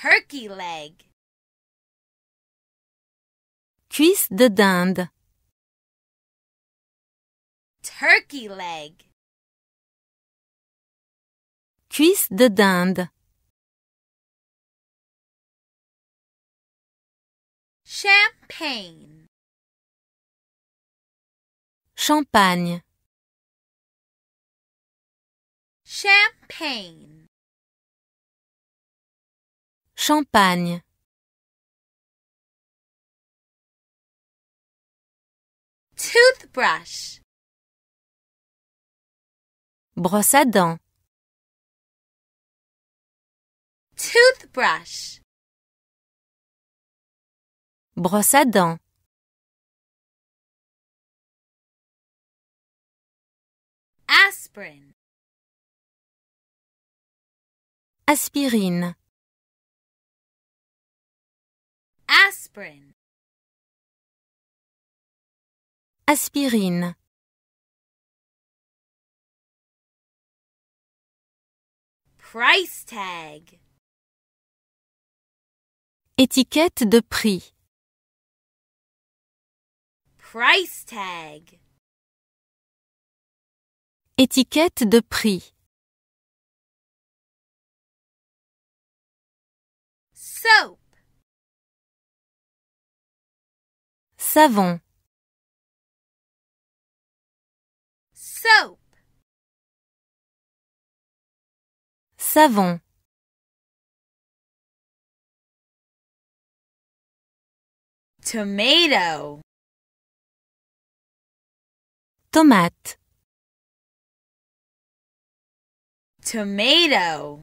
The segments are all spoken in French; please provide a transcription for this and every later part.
turkey leg. Cuisse de dinde. Turkey leg. Cuisse de dinde. Champagne. Champagne. Champagne. Champagne. Toothbrush. Brosse dents. Toothbrush. Brosse à dents. Aspirin. Aspirine. Aspirine. Price tag. Étiquette de prix. Price tag. Étiquette de prix. So, savon soap savon tomato tomate tomato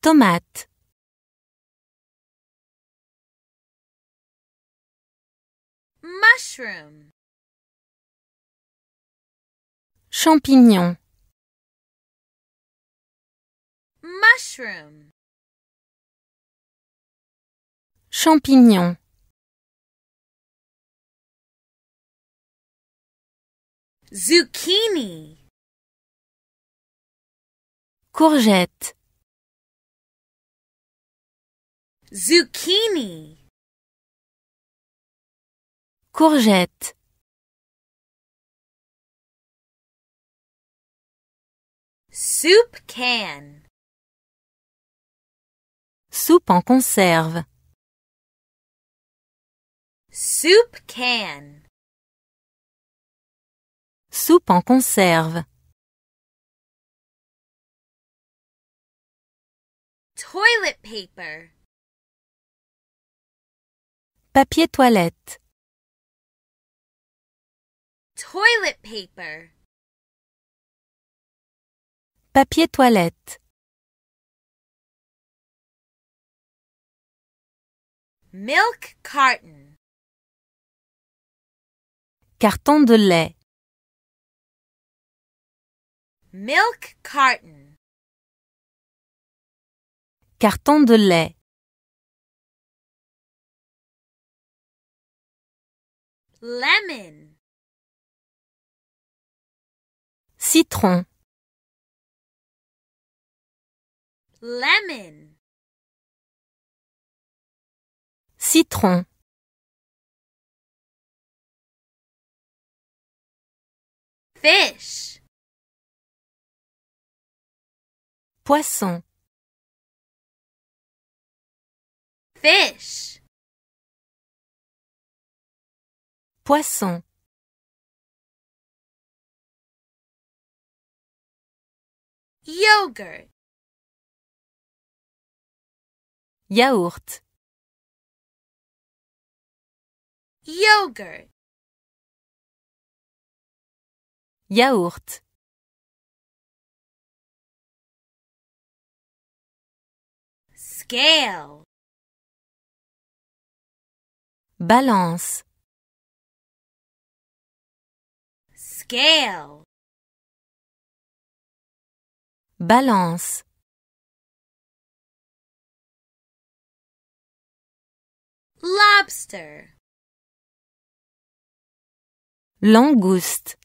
tomate Mushroom. Champignon. Mushroom. Champignon. Zucchini. Courgette. Zucchini courgette soup can soupe en conserve soup can soupe en conserve toilet paper papier toilette Toilet paper. Papier toilette. Milk carton. Carton de lait. Milk carton. Carton de lait. Lemon. Citron. Lemon. Citron. Fish. Poisson. Fish. Poisson. Yogurt. Yaourt. Yogurt. Yaourt. Scale. Balance. Scale. Balance. Lobster. Langouste.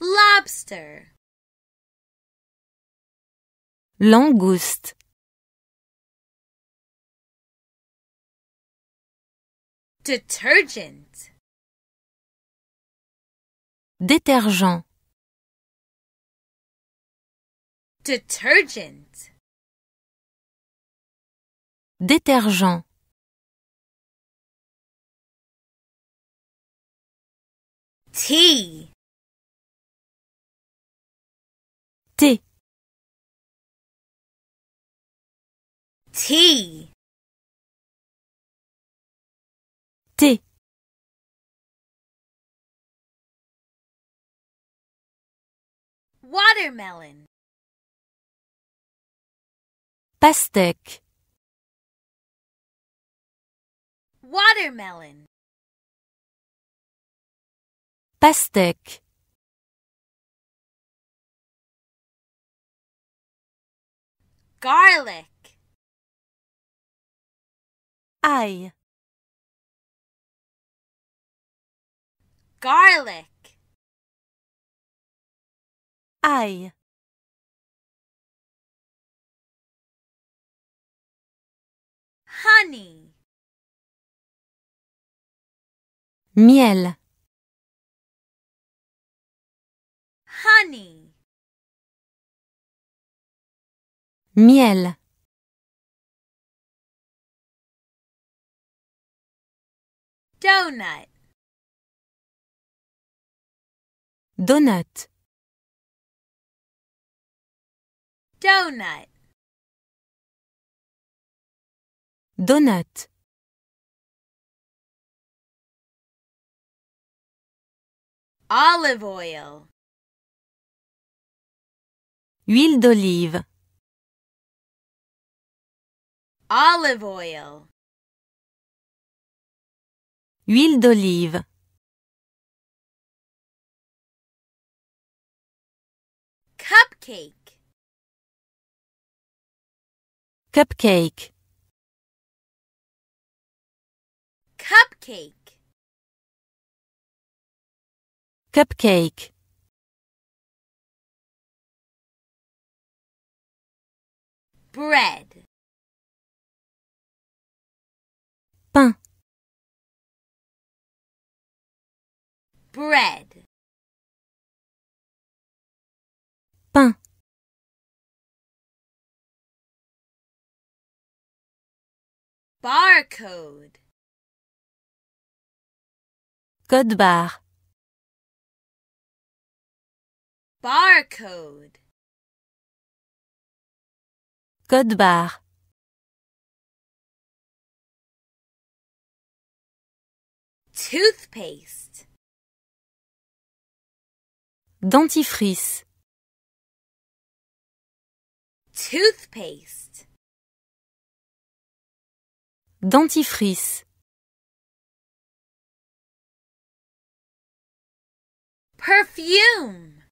Lobster. Langouste. Detergent. Détergent. Detergent. Détergent. Tea. Thé. Tea. Thé. Watermelon. Pastèque. Watermelon. Pastèque. Garlic. Aïe. Garlic. Aïe. honey. Miel. Honey. Miel. Donut. Donut. Donut. Donut. Olive oil. Huile d'olive. Olive oil. Huile d'olive. Cupcake. Cupcake. Cupcake. Cupcake. Bread. Pain. Bread. Pain. Barcode. Code barre. Barcode. Code barre. Toothpaste. Dentifrice. Toothpaste. Dentifrice. Perfume.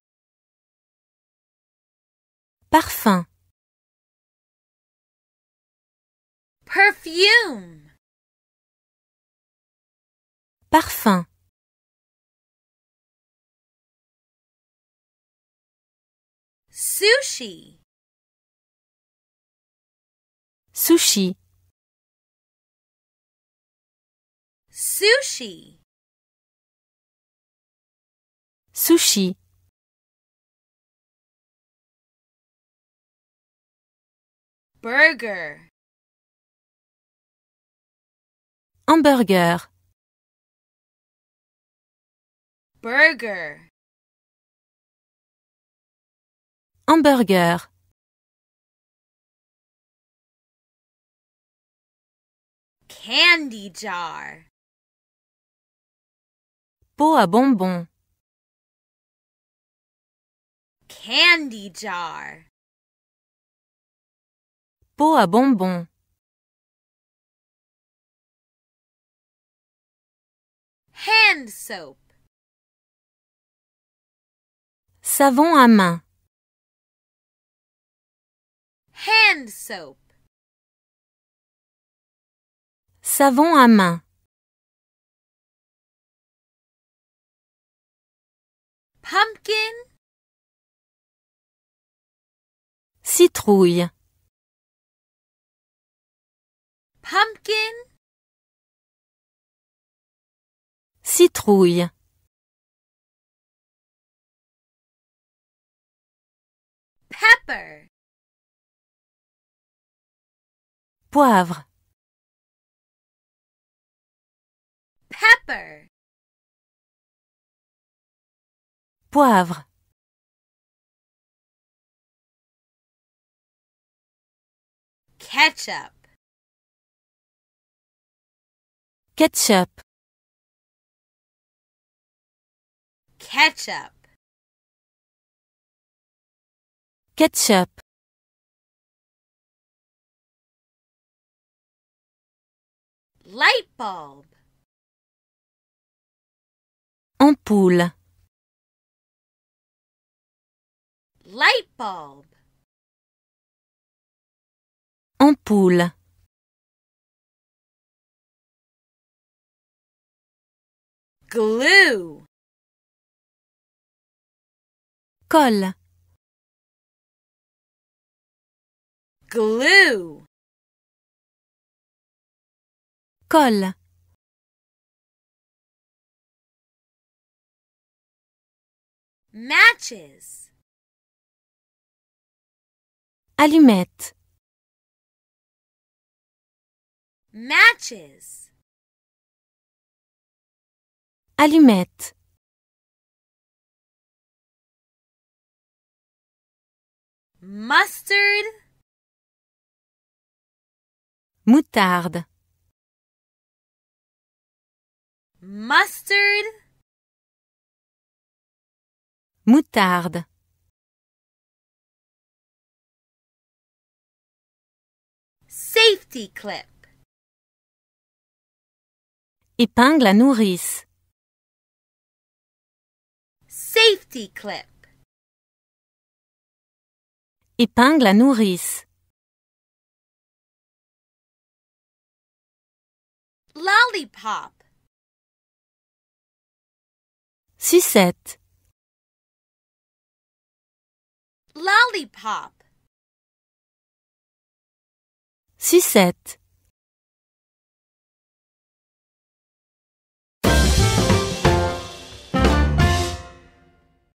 Parfum. Perfume. Parfum. Sushi. Sushi. Sushi. Sushi. Burger. Hamburger. Burger. Hamburger. Candy jar. Pot à bonbons. candy jar. Pot à bonbons. Hand soap. Savon à main. Hand soap. Savon à main. Pumpkin Citrouille. Pumpkin. Citrouille. Pepper. Poivre. Pepper. Poivre. ketchup ketchup ketchup ketchup light bulb ampoule light bulb Ampoule. Glue. Colle. Glue. Colle. Matches. Allumette. matches allumette mustard moutarde mustard moutarde safety clip Épingle à nourrice. Safety clip. Épingle à nourrice. Lollipop. Sucette. Lollipop. Sucette.